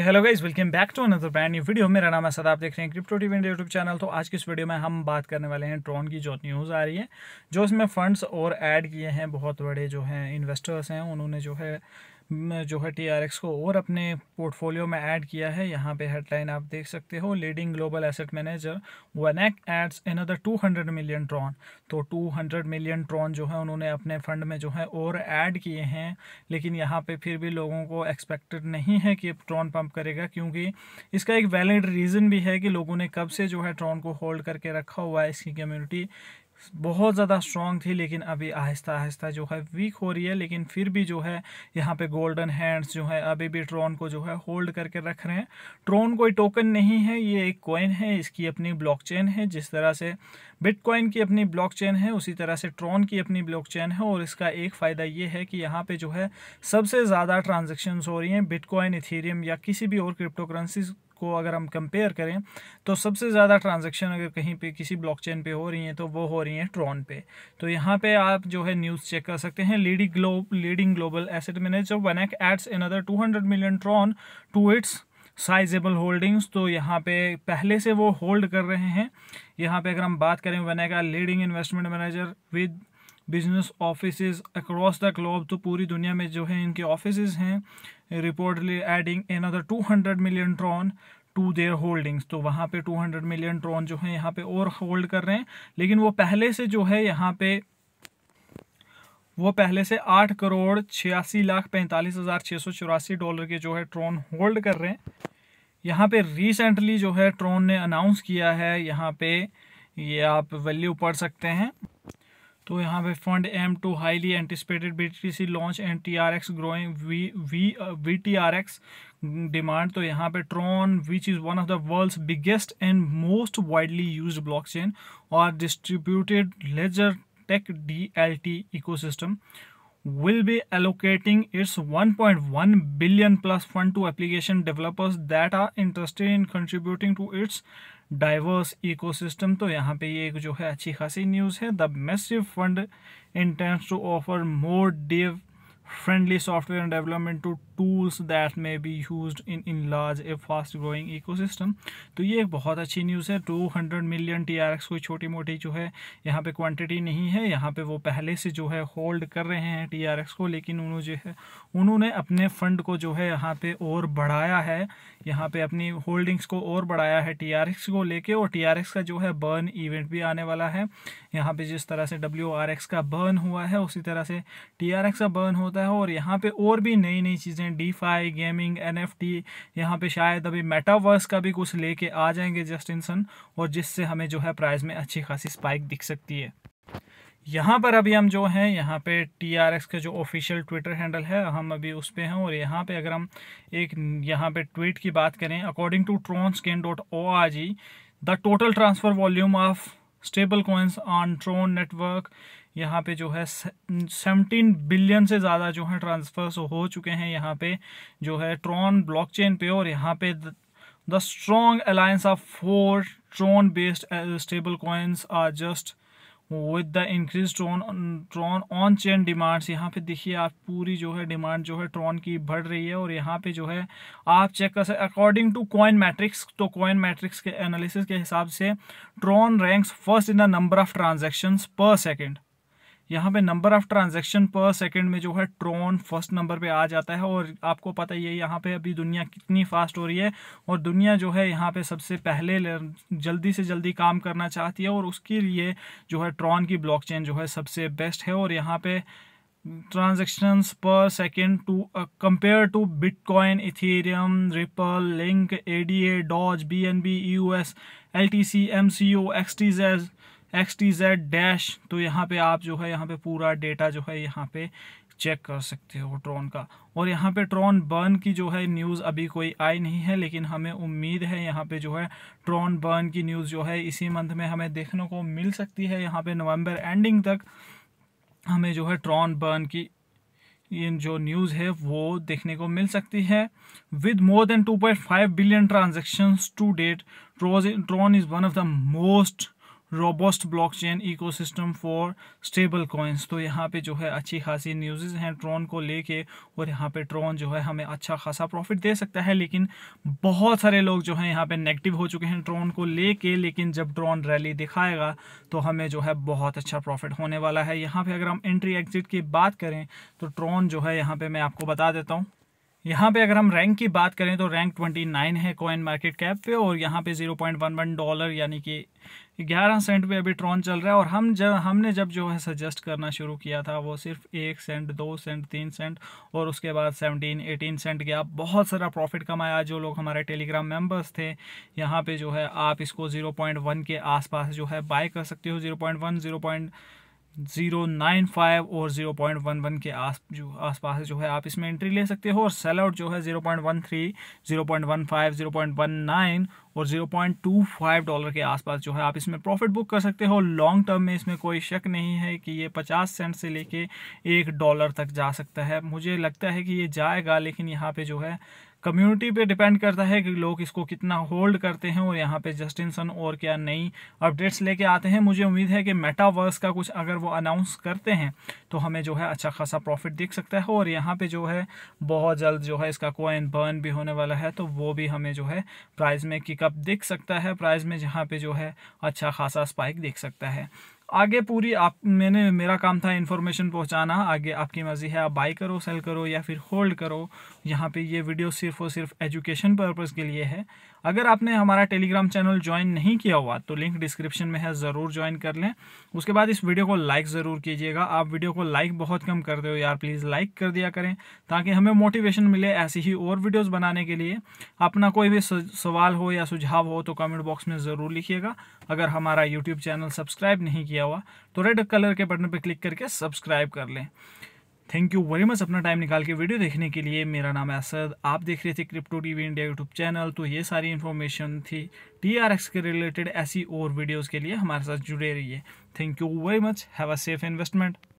hello guys welcome back to another brand new video मेरा नाम है सदा आप देख रहे हैं crypto TV India YouTube channel तो आज की इस वीडियो में हम बात करने वाले हैं ट्रॉन की जो न्यूज़ आ रही है जो इसमें फंड्स और ऐड किए हैं बहुत बड़े जो हैं इन्वेस्टर्स हैं उन्होंने जो है जो है टी को और अपने पोर्टफोलियो में ऐड किया है यहाँ पे हेडलाइन आप देख सकते हो leading global asset manager VanEck adds in two hundred million Tron तो 200 मिलियन ट्रॉन जो है उन्होंने अपने फंड में जो है और ऐड किए हैं लेकिन यहाँ पे फिर भी लोगों को एक्सपेक्टेड नहीं है कि ट्रॉन पम्प करेगा क्योंकि इसका एक वैलिड रीज़न भी है कि लोगों ने कब से जो है ट्रॉन को होल्ड करके रखा हुआ है इसकी कम्यूनिटी बहुत ज़्यादा स्ट्रॉन्ग थी लेकिन अभी आहिस्ता आहिस्ता जो है वीक हो रही है लेकिन फिर भी जो है यहाँ पे गोल्डन हैंड्स जो है अभी भी ट्रॉन को जो है होल्ड करके रख रहे हैं ट्रॉन कोई टोकन नहीं है ये एक कॉइन है इसकी अपनी ब्लॉकचेन है जिस तरह से बिटकॉइन की अपनी ब्लॉकचेन है उसी तरह से ट्रॉन की अपनी ब्लॉकचेन है और इसका एक फ़ायदा ये है कि यहाँ पर जो है सबसे ज़्यादा ट्रांजेक्शन्स हो रही हैं बिटकॉइन इथेरियम या किसी भी और क्रिप्टो करेंसी को अगर हम कंपेयर करें तो सबसे ज़्यादा ट्रांजेक्शन अगर कहीं पे किसी ब्लॉकचेन पे हो रही हैं तो वो हो रही हैं ट्रॉन पे तो यहाँ पे आप जो है न्यूज़ चेक कर सकते हैं लेडी ग्लो leading global asset manager VanEck adds another two million Tron to its sizeable holdings तो यहाँ पे पहले से वो होल्ड कर रहे हैं यहाँ पे अगर हम बात करें VanEck a leading investment manager with business office across the globe तो पूरी दुनिया में जो है इनके ऑफिस हैं reportedly adding another two hundred million Tron to their holdings तो वहाँ पे 200 मिलियन ट्रॉन जो है यहाँ पे और होल्ड कर रहे हैं लेकिन वो पहले से जो है यहाँ पे वो पहले से आठ करोड़ छियासी लाख पैंतालीस हज़ार छः सौ चौरासी डॉलर के जो है ट्रॉन होल्ड कर रहे हैं यहाँ पे रिसेंटली जो है ट्रॉन ने अनाउंस किया है यहाँ पे ये आप वैल्यू पढ़ सकते हैं तो यहाँ पे fund aim to highly anticipated B T C launch and T R X growing V V V T R X demand तो यहाँ पे Tron which is one of the world's biggest and most widely use blockchain और distributed ledger tech D L T ecosystem will be allocating its one point one billion plus fund to application developers that are interested in contributing to it's diverse ecosystem तो यहाँ पे ये एक जो है अच्छी खासी news है the massive fund intends to offer more dev friendly software and development to tools that may be used in a a fast growing ecosystem तो ये एक बहुत अच्छी न्यूज़ है 200 मिलियन टी आर एक्स कोई छोटी मोटी जो है यहाँ पर क्वान्टिटी नहीं है यहाँ पर वो पहले से जो है होल्ड कर रहे हैं टी आर एक्स को लेकिन उन्होंने जो है उन्होंने अपने फंड को जो है यहाँ पर और बढ़ाया है यहाँ पर अपनी होल्डिंग्स को और बढ़ाया है टी आर एक्स को लेकर और टी आर एक्स का जो है बर्न इवेंट भी आने वाला है यहाँ पर जिस तरह से डब्ल्यू आर एक्स का बर्न हुआ है उसी तरह से टी आर एक्स का बर्न होता है ज़्यादा है और यहाँ पे और भी नई नई चीज़ें DeFi gaming N F T यहाँ पर शायद अभी मेटावर्स का भी कुछ लेके आ जाएंगे जस्टिनसन और जिससे हमें जो है प्राइस में अच्छी खासी स्पाइक दिख सकती है यहाँ पर अभी हम जो हैं यहाँ पे टी आर एक्स का जो ऑफिशियल ट्विटर हैंडल है हम अभी उस पर हैं और यहाँ पे अगर हम एक यहाँ पे ट्वीट की बात करें according to TronScan dot O R G the total transfer volume of stable coins on Tron network यहाँ पे जो है सेवनटीन बिलियन से ज़्यादा जो है ट्रांसफर्स हो चुके हैं यहाँ पे जो है ट्रॉन ब्लॉकचेन पे और यहाँ पे the strong alliance of four Tron based stable coins are just with the increase Tron Tron on chain demands यहाँ पे देखिए आप पूरी जो है डिमांड जो है ट्रॉन की बढ़ रही है और यहाँ पे जो है आप चेक कर सकते अकॉर्डिंग टू कॉइन मैट्रिक्स तो कॉइन मैट्रिक्स के एनालिसिस के हिसाब से Tron ranks first in the number of transaction per second यहाँ पे number of transaction per second में जो है ट्रोन फर्स्ट नंबर पे आ जाता है और आपको पता ही है यहाँ पे अभी दुनिया कितनी फास्ट हो रही है और दुनिया जो है यहाँ पे सबसे पहले जल्दी से जल्दी काम करना चाहती है और उसके लिए जो है ट्रॉन की ब्लॉक जो है सबसे बेस्ट है और यहाँ पे transactions per a to uh, compared B bitcoin ethereum ripple link ada dodge C e us ltc mco xtz X T Z Dash तो यहाँ पे आप जो है यहाँ पे पूरा डेटा जो है यहाँ पे चेक कर सकते हो ट्रॉन का और यहाँ पे ट्रॉन बर्न की जो है न्यूज़ अभी कोई आई नहीं है लेकिन हमें उम्मीद है यहाँ पे जो है ट्रॉन बर्न की न्यूज़ जो है इसी मंथ में हमें देखने को मिल सकती है यहाँ पे नवंबर एंडिंग तक हमें जो है ट्रॉन बर्न की ये जो न्यूज़ है वो देखने को मिल सकती है with more than 2.5 billion transactions to date Tron is one of the most robust blockchain ecosystem for stable coins तो यहाँ पे जो है अच्छी खासी न्यूज़ हैं ट्रॉन को लेके और यहाँ पे ट्रॉन जो है हमें अच्छा खासा प्रॉफिट दे सकता है लेकिन बहुत सारे लोग जो है यहाँ पे नेगेटिव हो चुके हैं ट्रॉन को लेके लेकिन जब ट्रॉन रैली दिखाएगा तो हमें जो है बहुत अच्छा प्रॉफिट होने वाला है यहाँ पर अगर हम एंट्री एग्जिट की बात करें तो ट्रॉन जो है यहाँ पर मैं आपको बता देता हूँ यहाँ पे अगर हम रैंक की बात करें तो रैंक 29 है कॉइन मार्केट कैप पे और यहाँ पे 0.11 डॉलर यानी कि 11 सेंट पे अभी ट्रॉन चल रहा है और हम जब हमने जब जो है सजेस्ट करना शुरू किया था वो सिर्फ एक सेंट दो सेंट तीन सेंट और उसके बाद 17 18 सेंट गया बहुत सारा प्रॉफिट कमाया जो लोग हमारे टेलीग्राम मेंबर्स थे यहाँ पे जो है आप इसको 0.1 के आसपास जो है बाय कर सकते हो zero point zero nine five और ज़ीरो पॉइंट वन वन के आस जो आस पास जो है आप इसमें एंट्री ले सकते हो और सेल आउट जो है zero point one three zero point one five zero point one nine और zero point two five dollar के आसपास जो है आप इसमें प्रॉफिट बुक कर सकते हो लॉन्ग टर्म में इसमें कोई शक नहीं है कि ये पचास सेंट से लेके एक डॉलर तक जा सकता है मुझे लगता है कि ये जाएगा लेकिन यहाँ पर जो है कम्युनिटी पे डिपेंड करता है कि लोग इसको कितना होल्ड करते हैं और यहाँ पे जस्टिनसन और क्या नई अपडेट्स लेके आते हैं मुझे उम्मीद है कि मेटावर्स का कुछ अगर वो अनाउंस करते हैं तो हमें जो है अच्छा खासा प्रॉफिट दिख सकता है और यहाँ पे जो है बहुत जल्द जो है इसका कोइन बर्न भी होने वाला है तो वो भी हमें जो है प्राइज़ में किकअप दिख सकता है प्राइज़ में जहाँ पे जो है अच्छा खासा स्पाइक दिख सकता है आगे पूरी आप मैंने मेरा काम था इन्फॉर्मेशन पहुंचाना आगे आपकी मर्जी है आप बाई करो सेल करो या फिर होल्ड करो यहाँ पे ये वीडियो सिर्फ और सिर्फ एजुकेशन पर्पज़ के लिए है अगर आपने हमारा टेलीग्राम चैनल ज्वाइन नहीं किया हुआ तो लिंक डिस्क्रिप्शन में है ज़रूर ज्वाइन कर लें उसके बाद इस वीडियो को लाइक ज़रूर कीजिएगा आप वीडियो को लाइक बहुत कम करते हो यार प्लीज़ लाइक कर दिया करें ताकि हमें मोटिवेशन मिले ऐसी ही और वीडियोज़ बनाने के लिए अपना कोई भी सवाल हो या सुझाव हो तो कमेंट बॉक्स में ज़रूर लिखिएगा अगर हमारा यूट्यूब चैनल सब्सक्राइब नहीं किया हुआ तो रेड कलर के बटन पर क्लिक करके सब्सक्राइब कर लें थैंक यू वेरी मच अपना टाइम निकाल के वीडियो देखने के लिए मेरा नाम है असद आप देख रहे थे crypto TV India YouTube channel तो ये सारी इन्फॉर्मेशन थी टी आर एक्स के रिलेटेड ऐसी और वीडियोज़ के लिए हमारे साथ जुड़े रहिए thank you very much have a safe investment